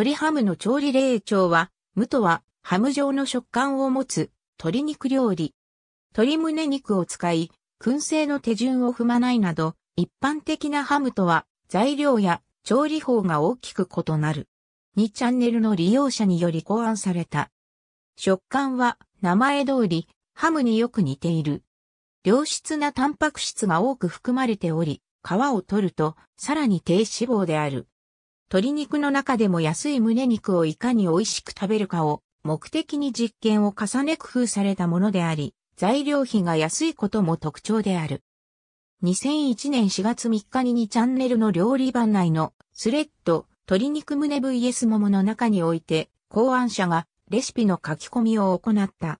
鶏ハムの調理例長は、無とは、ハム状の食感を持つ、鶏肉料理。鶏胸肉を使い、燻製の手順を踏まないなど、一般的なハムとは、材料や調理法が大きく異なる。2チャンネルの利用者により考案された。食感は、名前通り、ハムによく似ている。良質なタンパク質が多く含まれており、皮を取ると、さらに低脂肪である。鶏肉の中でも安い胸肉をいかに美味しく食べるかを目的に実験を重ね工夫されたものであり、材料費が安いことも特徴である。2001年4月3日に2チャンネルの料理番内のスレッド、鶏肉胸 VS 桃の中において、考案者がレシピの書き込みを行った。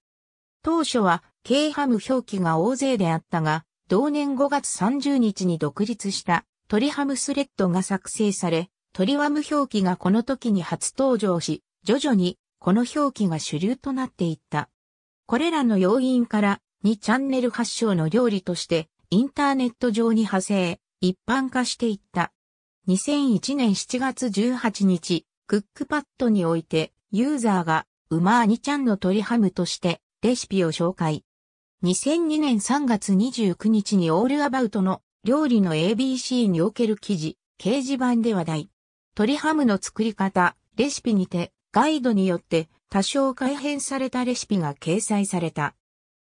当初は、軽ハム表記が大勢であったが、同年5月30日に独立した、鶏ハムスレッドが作成され、トリワム表記がこの時に初登場し、徐々にこの表記が主流となっていった。これらの要因から2チャンネル発祥の料理としてインターネット上に派生、一般化していった。2001年7月18日、クックパッドにおいてユーザーが馬2ちゃんの鶏ハムとしてレシピを紹介。2002年3月29日にオールアバウトの料理の ABC における記事、掲示板で話題。鶏ハムの作り方、レシピにて、ガイドによって多少改変されたレシピが掲載された。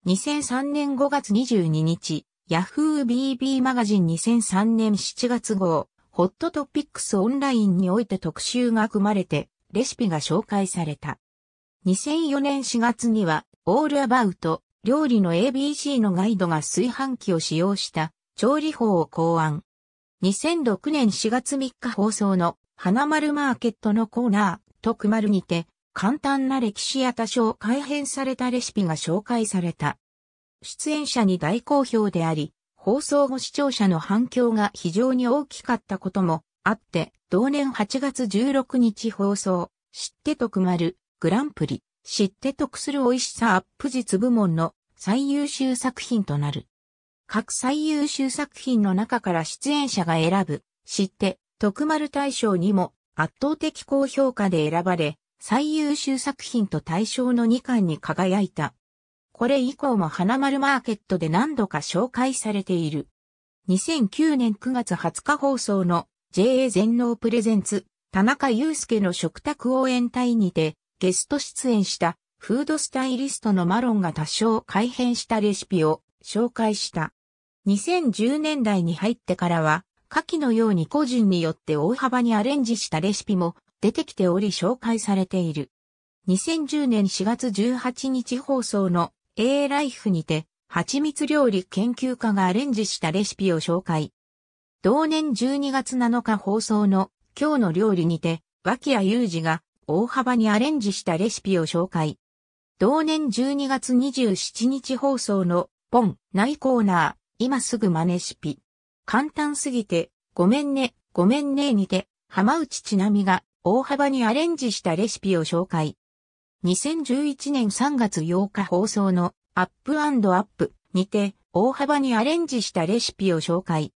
2003年5月22日、Yahoo BB マガジン2003年7月号、ホットトピックスオンラインにおいて特集が組まれて、レシピが紹介された。2004年4月には、オールアバウト、料理の ABC のガイドが炊飯器を使用した調理法を考案。2006年4月3日放送の花丸マーケットのコーナー、特丸にて、簡単な歴史や多少改変されたレシピが紹介された。出演者に大好評であり、放送後視聴者の反響が非常に大きかったこともあって、同年8月16日放送、知って得丸、グランプリ、知って得する美味しさアップ実部門の最優秀作品となる。各最優秀作品の中から出演者が選ぶ、知って徳丸大賞にも圧倒的高評価で選ばれ、最優秀作品と大賞の2巻に輝いた。これ以降も花丸マーケットで何度か紹介されている。2009年9月20日放送の JA 全農プレゼンツ田中祐介の食卓応援隊にてゲスト出演したフードスタイリストのマロンが多少改変したレシピを紹介した。2010年代に入ってからは下記のように個人によって大幅にアレンジしたレシピも出てきており紹介されている。2010年4月18日放送の A ライフにて、蜂蜜料理研究家がアレンジしたレシピを紹介。同年12月7日放送の今日の料理にて、脇谷裕二が大幅にアレンジしたレシピを紹介。同年12月27日放送のポン、ないコーナー、今すぐ真似レシピ。簡単すぎて、ごめんね、ごめんねにて、浜内ちなみが大幅にアレンジしたレシピを紹介。2011年3月8日放送のアップアップにて大幅にアレンジしたレシピを紹介。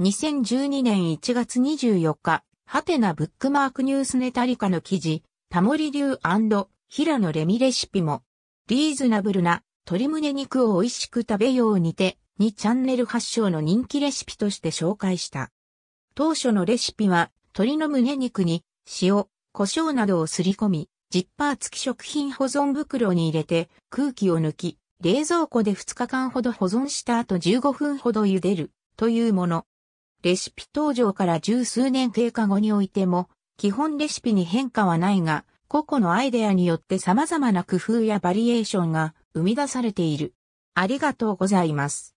2012年1月24日、ハテナブックマークニュースネタリカの記事、タモリ流平野レミレシピも、リーズナブルな鶏胸肉を美味しく食べようにて、にチャンネル発祥の人気レシピとして紹介した。当初のレシピは、鶏の胸肉に塩、胡椒などをすり込み、ジッパー付き食品保存袋に入れて空気を抜き、冷蔵庫で2日間ほど保存した後15分ほど茹でるというもの。レシピ登場から十数年経過後においても、基本レシピに変化はないが、個々のアイデアによって様々な工夫やバリエーションが生み出されている。ありがとうございます。